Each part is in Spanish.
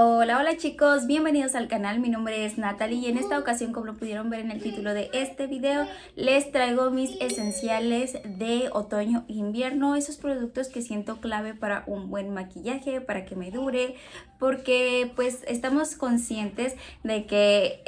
Hola, hola chicos, bienvenidos al canal, mi nombre es Natalie y en esta ocasión como lo pudieron ver en el título de este video les traigo mis esenciales de otoño e invierno, esos productos que siento clave para un buen maquillaje, para que me dure, porque pues estamos conscientes de que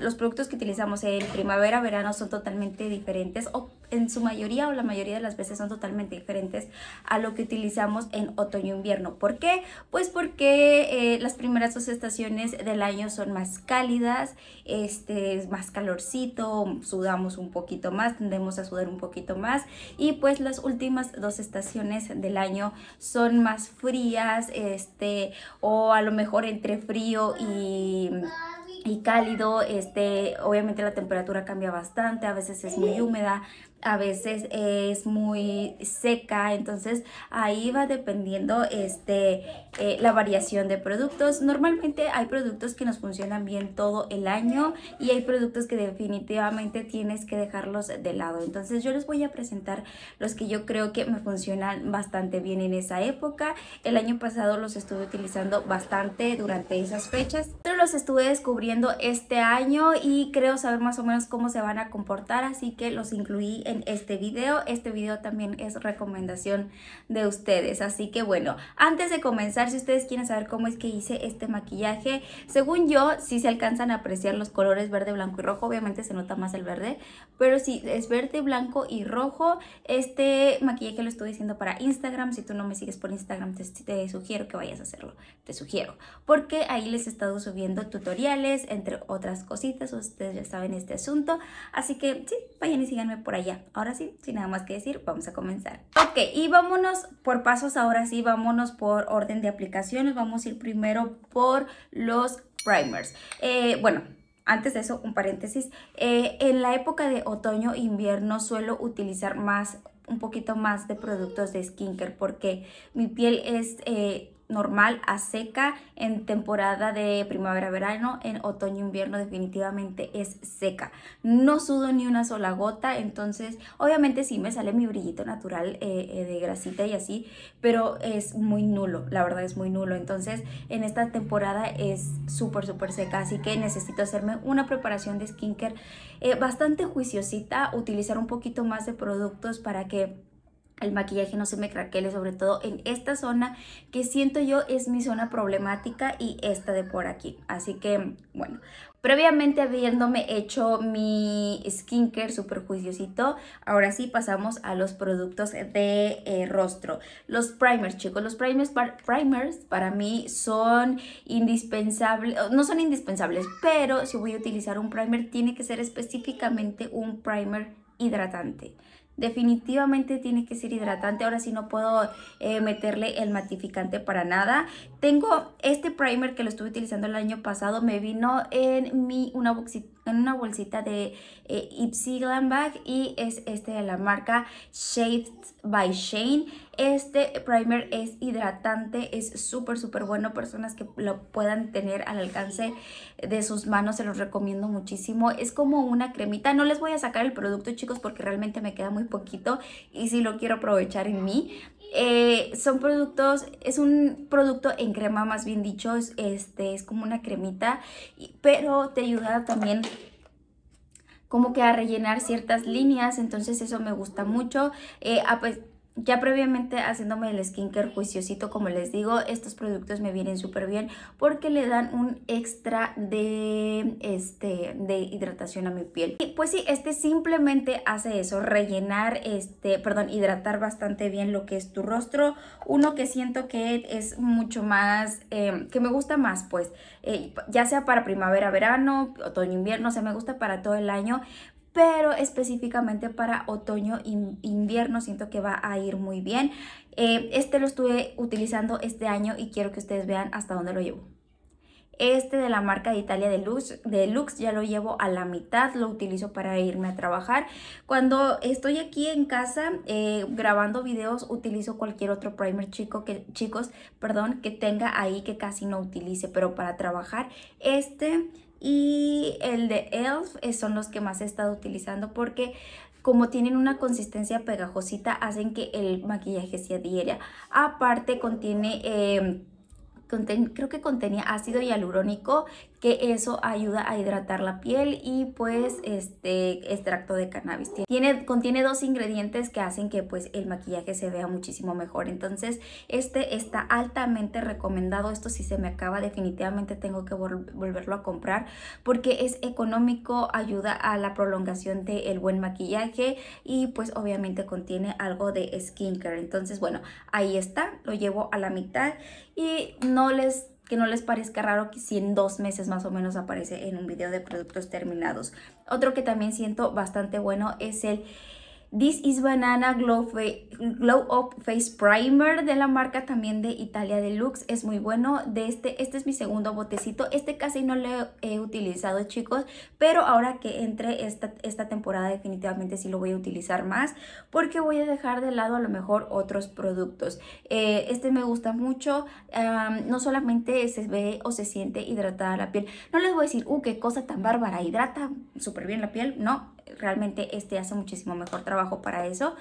los productos que utilizamos en primavera, verano son totalmente diferentes en su mayoría o la mayoría de las veces son totalmente diferentes a lo que utilizamos en otoño e invierno. ¿Por qué? Pues porque eh, las primeras dos estaciones del año son más cálidas, este, es más calorcito, sudamos un poquito más, tendemos a sudar un poquito más y pues las últimas dos estaciones del año son más frías, este, o a lo mejor entre frío y y cálido, este, obviamente la temperatura cambia bastante, a veces es muy húmeda, a veces es muy seca, entonces ahí va dependiendo este, eh, la variación de productos. Normalmente hay productos que nos funcionan bien todo el año y hay productos que definitivamente tienes que dejarlos de lado. Entonces yo les voy a presentar los que yo creo que me funcionan bastante bien en esa época. El año pasado los estuve utilizando bastante durante esas fechas, pero los estuve descubriendo este año y creo saber más o menos cómo se van a comportar, así que los incluí en este video. Este video también es recomendación de ustedes. Así que bueno, antes de comenzar, si ustedes quieren saber cómo es que hice este maquillaje, según yo, si se alcanzan a apreciar los colores verde, blanco y rojo, obviamente se nota más el verde, pero si es verde, blanco y rojo, este maquillaje lo estoy haciendo para Instagram. Si tú no me sigues por Instagram, te, te sugiero que vayas a hacerlo. Te sugiero. Porque ahí les he estado subiendo tutoriales, entre otras cositas. Ustedes ya saben este asunto. Así que sí, vayan y síganme por allá ahora sí, sin nada más que decir, vamos a comenzar. Ok, y vámonos por pasos, ahora sí, vámonos por orden de aplicaciones. Vamos a ir primero por los primers. Eh, bueno, antes de eso, un paréntesis. Eh, en la época de otoño-invierno suelo utilizar más un poquito más de productos de skincare porque mi piel es eh, normal a seca en temporada de primavera-verano, en otoño-invierno definitivamente es seca. No sudo ni una sola gota, entonces obviamente sí me sale mi brillito natural eh, eh, de grasita y así, pero es muy nulo, la verdad es muy nulo. Entonces en esta temporada es súper, súper seca, así que necesito hacerme una preparación de skincare eh, bastante juiciosita, utilizar un poquito más de productos para que el maquillaje no se me craquele, sobre todo en esta zona que siento yo es mi zona problemática y esta de por aquí. Así que, bueno, previamente habiéndome hecho mi skincare súper juiciosito, ahora sí pasamos a los productos de eh, rostro. Los primers, chicos, los primers, primers para mí son indispensables, no son indispensables, pero si voy a utilizar un primer tiene que ser específicamente un primer hidratante. Definitivamente tiene que ser hidratante. Ahora sí no puedo eh, meterle el matificante para nada. Tengo este primer que lo estuve utilizando el año pasado. Me vino en mi una boxita en una bolsita de ipsy eh, glam bag y es este de la marca shaped by Shane. Este primer es hidratante, es súper súper bueno, personas que lo puedan tener al alcance de sus manos, se los recomiendo muchísimo. Es como una cremita, no les voy a sacar el producto chicos porque realmente me queda muy poquito y si lo quiero aprovechar en mí, eh, son productos, es un producto en crema más bien dicho, es, este, es como una cremita, pero te ayuda también como que a rellenar ciertas líneas, entonces eso me gusta mucho. Eh, pues, ya previamente haciéndome el skincare juiciosito, como les digo, estos productos me vienen súper bien porque le dan un extra de, este, de hidratación a mi piel. Y pues sí, este simplemente hace eso, rellenar, este, perdón, hidratar bastante bien lo que es tu rostro. Uno que siento que es mucho más, em, que me gusta más pues, eh, ya sea para primavera, verano, otoño, invierno, o sea, me gusta para todo el año, pero específicamente para otoño e invierno siento que va a ir muy bien. Eh, este lo estuve utilizando este año y quiero que ustedes vean hasta dónde lo llevo. Este de la marca de Italia de Lux, ya lo llevo a la mitad, lo utilizo para irme a trabajar. Cuando estoy aquí en casa eh, grabando videos, utilizo cualquier otro primer chico que, chicos perdón, que tenga ahí que casi no utilice, pero para trabajar este y el de Elf eh, son los que más he estado utilizando porque como tienen una consistencia pegajosita hacen que el maquillaje se adhiera. Aparte contiene... Eh, creo que contenía ácido hialurónico que eso ayuda a hidratar la piel y pues este extracto de cannabis. Tiene, contiene dos ingredientes que hacen que pues el maquillaje se vea muchísimo mejor. Entonces este está altamente recomendado. Esto si se me acaba definitivamente tengo que volverlo a comprar porque es económico, ayuda a la prolongación del el buen maquillaje y pues obviamente contiene algo de skincare. Entonces bueno, ahí está, lo llevo a la mitad y no les que no les parezca raro que si en dos meses más o menos aparece en un video de productos terminados. Otro que también siento bastante bueno es el This is Banana Glow, Up Face Primer de la marca también de Italia Deluxe. Es muy bueno. De este, este es mi segundo botecito. Este casi no lo he utilizado, chicos. Pero ahora que entre esta, esta temporada definitivamente sí lo voy a utilizar más. Porque voy a dejar de lado a lo mejor otros productos. Eh, este me gusta mucho. no solamente se ve o se siente hidratada la piel. No les voy a decir, uh, qué cosa tan bárbara. Hidrata súper bien la piel. No, realmente este hace muchísimo mejor trabajo para eso,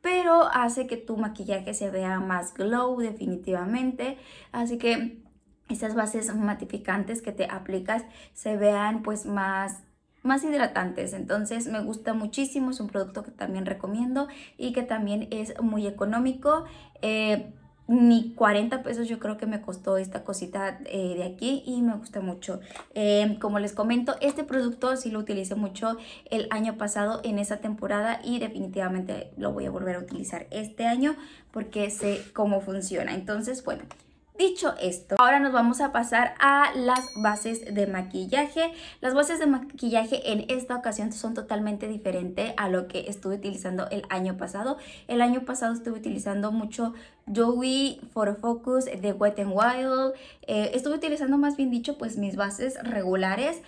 pero hace que tu maquillaje se vea más glow definitivamente, así que esas bases matificantes que te aplicas se vean pues más más hidratantes, entonces me gusta muchísimo, es un producto que también recomiendo y que también es muy económico. Eh, ni 40 pesos yo creo que me costó esta cosita eh, de aquí y me gusta mucho. Em, como les comento, este producto sí lo utilicé mucho el año pasado en esa temporada y definitivamente lo voy a volver a utilizar este año porque sé cómo funciona. Entonces, bueno, Dicho esto, ahora nos vamos a pasar a las bases de maquillaje. Las bases de maquillaje en esta ocasión son totalmente diferentes a lo que estuve utilizando el año pasado. El año pasado estuve utilizando mucho Joey For Focus de Wet n Wild. Eh, estuve utilizando más bien dicho pues mis bases regulares.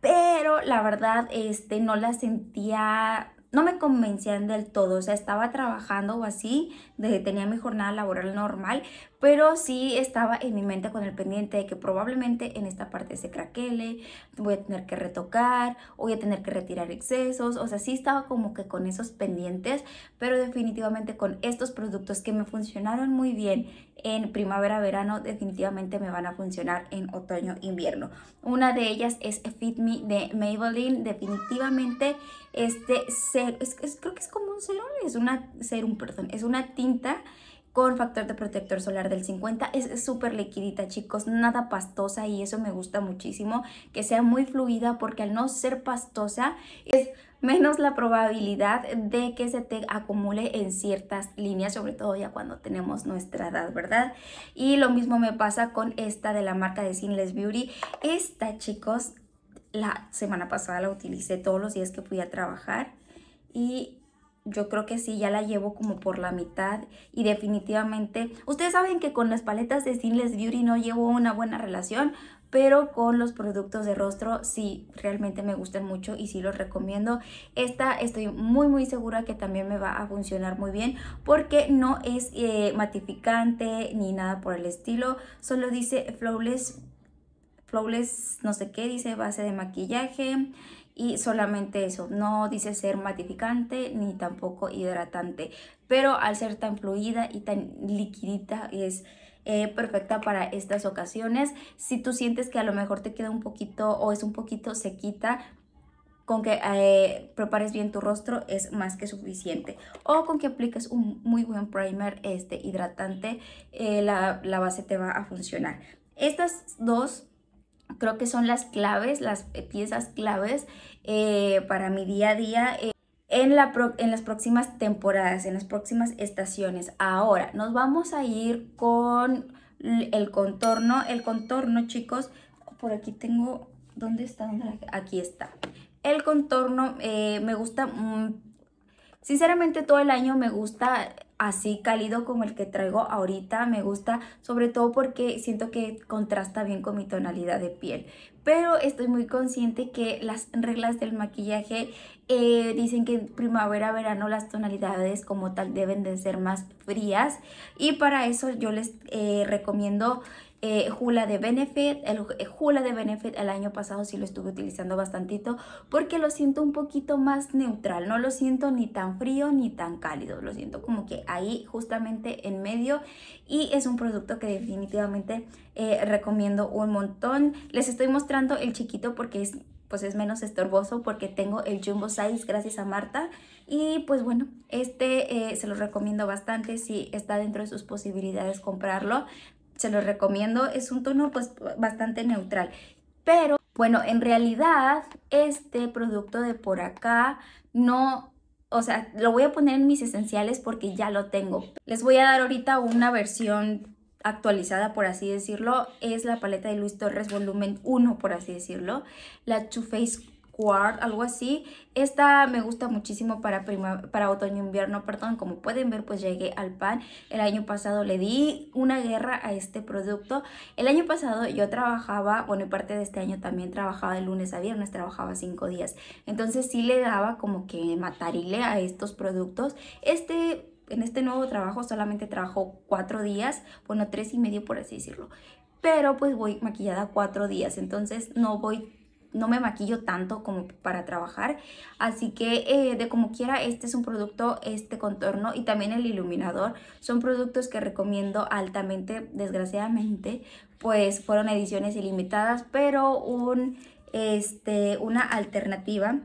Pero la verdad este, no las sentía no me convencían del todo, o sea, estaba trabajando o así, tenía mi jornada laboral normal, pero sí estaba en mi mente con el pendiente de que probablemente en esta parte se craquele, voy a tener que retocar, voy a tener que retirar excesos, o sea, sí estaba como que con esos pendientes, pero definitivamente con estos productos que me funcionaron muy bien en primavera-verano, definitivamente me van a funcionar en otoño-invierno. Una de ellas es Fit Me de Maybelline, definitivamente este ser, creo que es como un serum, es una serum, perdón, es una tinta con factor de protector solar del 50. Es súper liquidita, chicos, nada pastosa y eso me gusta muchísimo, que sea muy fluida porque al no ser pastosa es menos la probabilidad de que se te acumule en ciertas líneas, sobre todo ya cuando tenemos nuestra edad, ¿verdad? Y lo mismo me pasa con esta de la marca de Sinless Beauty. Esta, chicos, la semana pasada la utilicé todos los días que fui a trabajar y yo creo que sí, ya la llevo como por la mitad y definitivamente, ustedes saben que con las paletas de Sinless Beauty no llevo una buena relación, pero con los productos de rostro sí, realmente me gustan mucho y sí los recomiendo. Esta estoy muy muy segura que también me va a funcionar muy bien porque no es eh, matificante ni nada por el estilo, solo dice Flawless, Flawless no sé qué, dice base de maquillaje y solamente eso, no dice ser matificante ni tampoco hidratante, pero al ser tan fluida y tan liquidita es... Eh, perfecta para estas ocasiones. Si tú sientes que a lo mejor te queda un poquito o es un poquito sequita, con que eh, prepares bien tu rostro es más que suficiente. O con que apliques un muy buen primer este, hidratante, eh, la, la base te va a funcionar. Estas dos creo que son las claves, las piezas claves eh, para mi día a día. Eh, en, la en las próximas temporadas, en las próximas estaciones. Ahora, nos vamos a ir con el contorno. El contorno, chicos, por aquí tengo... ¿Dónde está? Aquí está. El contorno eh, me gusta... Mm, sinceramente, todo el año me gusta así cálido como el que traigo ahorita. Me gusta sobre todo porque siento que contrasta bien con mi tonalidad de piel. Pero estoy muy consciente que las reglas del maquillaje eh, dicen que en primavera, verano las tonalidades como tal deben de ser más frías. Y para eso yo les eh, recomiendo Jula eh, de Benefit. El Jula eh, de Benefit el año pasado sí lo estuve utilizando bastantito porque lo siento un poquito más neutral. No lo siento ni tan frío ni tan cálido. Lo siento como que ahí justamente en medio y es un producto que definitivamente eh, recomiendo un montón. Les estoy mostrando el chiquito porque es pues es menos estorboso porque tengo el Jumbo Size gracias a Marta. Y pues bueno, este se lo recomiendo bastante si está dentro de sus posibilidades comprarlo se los recomiendo, es un tono pues bastante neutral. Pero bueno, en realidad este producto de por acá no, o sea, lo voy a poner en mis esenciales porque ya lo tengo. Les voy a dar ahorita una versión actualizada, por así decirlo, es la paleta de Luis Torres volumen 1, por así decirlo, la Too Faced algo así. Esta me gusta muchísimo para, prima, para otoño invierno, perdón. Como pueden ver, pues llegué al pan. El año pasado le di una guerra a este producto. El año pasado yo trabajaba, bueno, y parte de este año también trabajaba de lunes a viernes, trabajaba cinco días. Entonces sí le daba como que matarile a estos productos. Este en este nuevo trabajo solamente trabajo cuatro días, bueno, tres y medio por así decirlo. Pero pues voy maquillada cuatro días, entonces no voy no me maquillo tanto como para trabajar. Así que eh, de como quiera, este es un producto, este contorno y también el iluminador. Son productos que recomiendo altamente, desgraciadamente, pues fueron ediciones ilimitadas, pero un, este, una alternativa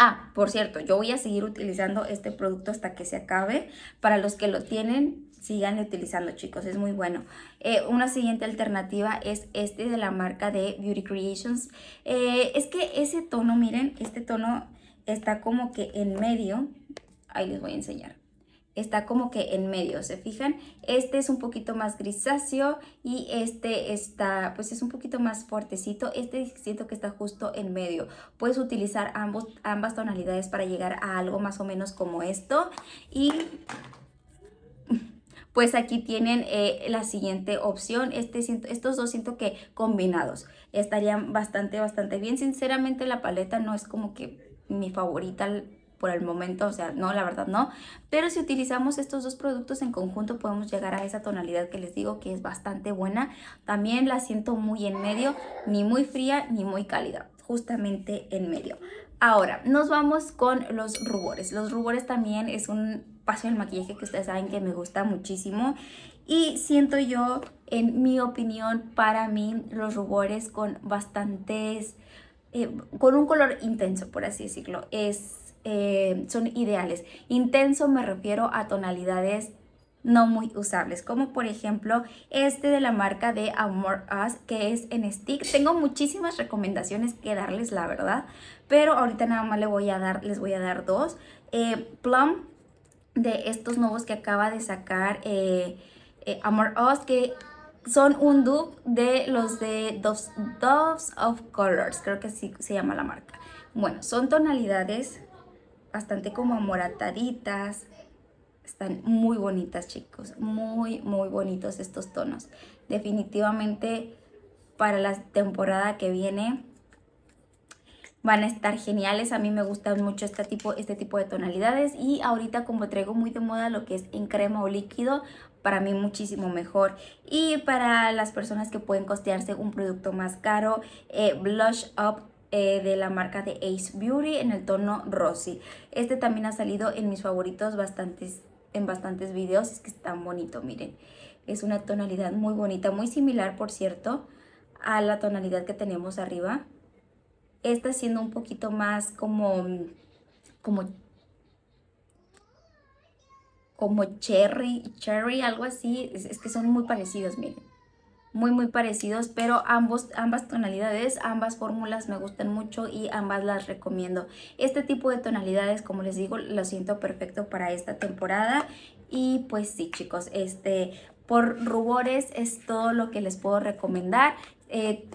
Ah, por cierto, yo voy a seguir utilizando este producto hasta que se acabe. Para los que lo tienen, sigan utilizando chicos, es muy bueno. Eh, una siguiente alternativa es este de la marca de Beauty Creations. Eh, es que ese tono, miren, este tono está como que en medio. Ahí les voy a enseñar. Está como que en medio, ¿se fijan? Este es un poquito más grisáceo y este está, pues es un poquito más fuertecito. Este siento que está justo en medio. Puedes utilizar ambos, ambas tonalidades para llegar a algo más o menos como esto. Y pues aquí tienen eh, la siguiente opción. Este, estos dos siento que combinados estarían bastante, bastante bien. Sinceramente la paleta no es como que mi favorita por el momento, o sea, no, la verdad no. Pero si utilizamos estos dos productos en conjunto podemos llegar a esa tonalidad que les digo que es bastante buena. También la siento muy en medio, ni muy fría ni muy cálida, justamente en medio. Ahora, nos vamos con los rubores. Los rubores también es un paso el maquillaje que ustedes saben que me gusta muchísimo. Y siento yo, en mi opinión, para mí los rubores con bastantes, eh, con un color intenso, por así decirlo, es, eh, son ideales. Intenso me refiero a tonalidades no muy usables, como por ejemplo este de la marca de Amor Us, que es en stick. Tengo muchísimas recomendaciones que darles, la verdad, pero ahorita nada más les voy a dar, les voy a dar dos. Eh, Plum, de estos nuevos que acaba de sacar eh, eh, Amor Us, que son un dupe de los de Doves, of Colors, creo que así se llama la marca. Bueno, son tonalidades bastante como amorataditas, están muy bonitas chicos, muy muy bonitos estos tonos. Definitivamente para la temporada que viene van a estar geniales. A mí me gustan mucho este tipo, este tipo de tonalidades y ahorita como traigo muy de moda lo que es en crema o líquido, para mí muchísimo mejor. Y para las personas que pueden costearse un producto más caro, eh, Blush Up eh, de la marca de Ace Beauty en el tono Rosy. Este también ha salido en mis favoritos bastantes, en bastantes videos, es que es tan bonito, miren. Es una tonalidad muy bonita, muy similar, por cierto, a la tonalidad que tenemos arriba esta siendo un poquito más como, como, como cherry, cherry, algo así. Es, que son muy parecidos, miren. Muy, muy parecidos, pero ambas tonalidades, ambas fórmulas me gustan mucho y ambas las recomiendo. Este tipo de tonalidades, como les digo, lo siento perfecto para esta temporada. Y pues sí, chicos, este, por rubores es todo lo que les puedo recomendar. Eh,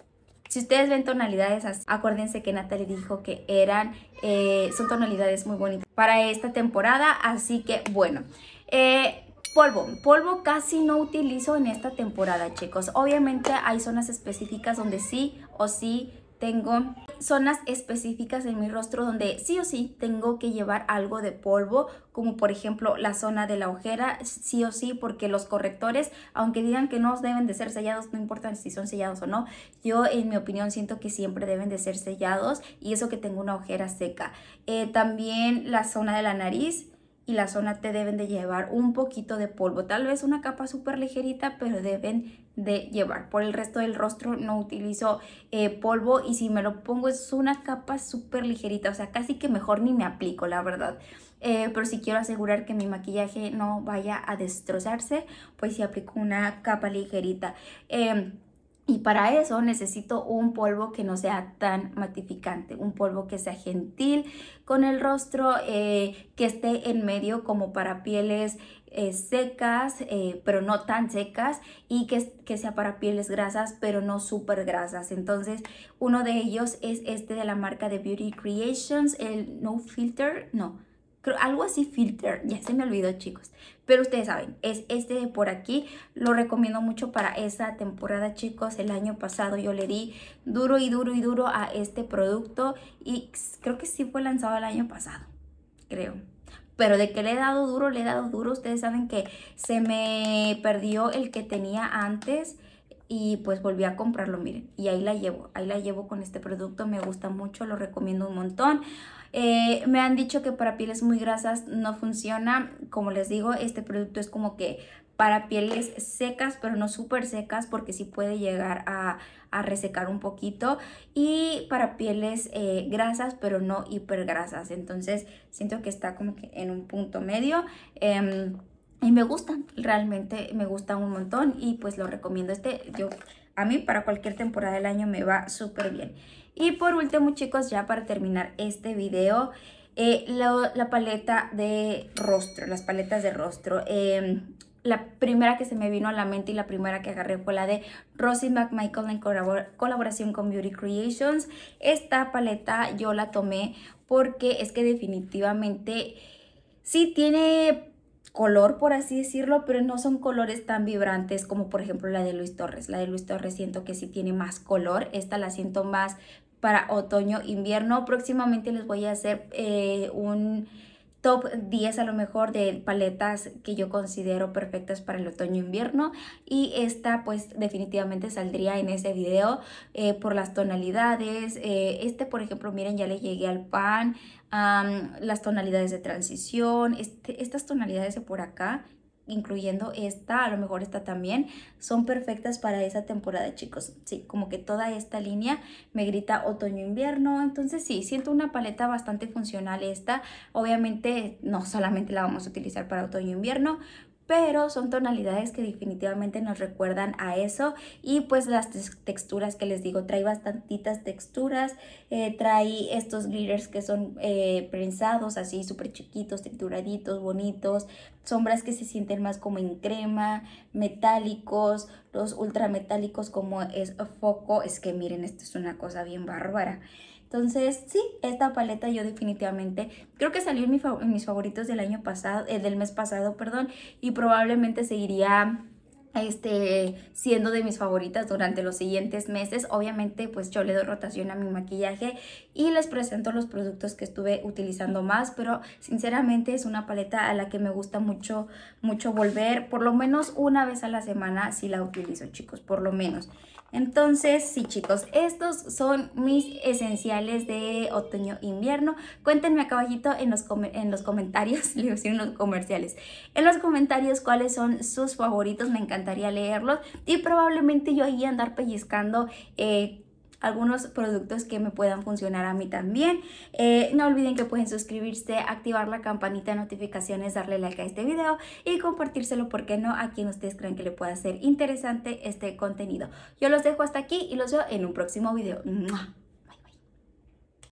si ustedes ven tonalidades, acuérdense que Natalie dijo que eran, eh, son tonalidades muy bonitas para esta temporada, así que bueno. Eh, polvo. Polvo casi no utilizo en esta temporada, chicos. Obviamente hay zonas específicas donde sí o sí tengo zonas específicas en mi rostro donde sí o sí tengo que llevar algo de polvo, como por ejemplo la zona de la ojera, sí o sí, porque los correctores, aunque digan que no deben de ser sellados, no importa si son sellados o no, yo en mi opinión siento que siempre deben de ser sellados y eso que tengo una ojera seca. Eh, también la zona de la nariz, y la zona te deben de llevar un poquito de polvo, tal vez una capa súper ligerita, pero deben de llevar. Por el resto del rostro no utilizo eh, polvo y si me lo pongo es una capa súper ligerita, o sea, casi que mejor ni me aplico, la verdad. Eh, pero si quiero asegurar que mi maquillaje no vaya a destrozarse, pues si aplico una capa ligerita. Em, y para eso necesito un polvo que no sea tan matificante, un polvo que sea gentil con el rostro, eh, que esté en medio como para pieles eh, secas, eh, pero no tan secas, y que, que sea para pieles grasas, pero no súper grasas. Entonces, uno de ellos es este de la marca de Beauty Creations, el No Filter, no, algo así filter, ya se me olvidó chicos, pero ustedes saben, es este de por aquí, lo recomiendo mucho para esa temporada chicos, el año pasado yo le di duro y duro y duro a este producto y creo que sí fue lanzado el año pasado, creo. Pero de que le he dado duro, le he dado duro, ustedes saben que se me perdió el que tenía antes y pues volví a comprarlo, miren, y ahí la llevo, ahí la llevo con este producto, me gusta mucho, lo recomiendo un montón. Eh, me han dicho que para pieles muy grasas no funciona. Como les digo, este producto es como que para pieles secas, pero no súper secas, porque sí puede llegar a, resecar un poquito. Y para pieles eh, grasas, pero no hiper grasas Entonces siento que está como que en un punto medio. Em, y me gustan realmente me gusta un montón y pues lo recomiendo este. Yo, a mí para cualquier temporada del año me va súper bien. Y por último, chicos, ya para terminar este video, eh, la, paleta de rostro, las paletas de rostro. Em, la primera que se me vino a la mente y la primera que agarré fue la de Rosie McMichael en colaboración con Beauty Creations. Esta paleta yo la tomé porque es que definitivamente sí tiene color, por así decirlo, pero no son colores tan vibrantes como por ejemplo la de Luis Torres. La de Luis Torres siento que sí tiene más color, esta la siento más para otoño, invierno. Próximamente les voy a hacer eh, un top 10 a lo mejor de paletas que yo considero perfectas para el otoño-invierno e y esta pues definitivamente saldría en ese video eh, por las tonalidades. Eh, este por ejemplo, miren ya le llegué al pan, las tonalidades de transición, este, estas tonalidades de por acá incluyendo esta, a lo mejor esta también, son perfectas para esa temporada, chicos. Sí, como que toda esta línea me grita otoño-invierno, entonces sí, siento una paleta bastante funcional esta. Obviamente no solamente la vamos a utilizar para otoño-invierno, pero son tonalidades que definitivamente nos recuerdan a eso y pues las texturas que les digo, trae bastantitas texturas, eh, trae estos glitters que son eh, prensados así súper chiquitos, trituraditos, bonitos, sombras que se sienten más como en crema, metálicos, los ultrametálicos como es foco, es que miren, esto es una cosa bien bárbara. Entonces, sí, esta paleta yo definitivamente creo que salió en, mis favoritos del año pasado, eh, del mes pasado, perdón, y probablemente seguiría este, siendo de mis favoritas durante los siguientes meses. Obviamente, pues yo le doy rotación a mi maquillaje y les presento los productos que estuve utilizando más, pero sinceramente es una paleta a la que me gusta mucho, mucho volver, por lo menos una vez a la semana si la utilizo, chicos, por lo menos. Entonces, sí chicos, estos son mis esenciales de otoño-invierno. Cuéntenme acá abajito en los, en los comentarios, le voy a comerciales, en los comentarios cuáles son sus favoritos. Me encanta encantaría leerlos y probablemente yo ahí andar pellizcando eh, algunos productos que me puedan funcionar a mí también. Eh, no olviden que pueden suscribirse, activar la campanita de notificaciones, darle like a este video y compartírselo, porque no?, a quien ustedes crean que le pueda ser interesante este contenido. Yo los dejo hasta aquí y los veo en un próximo video.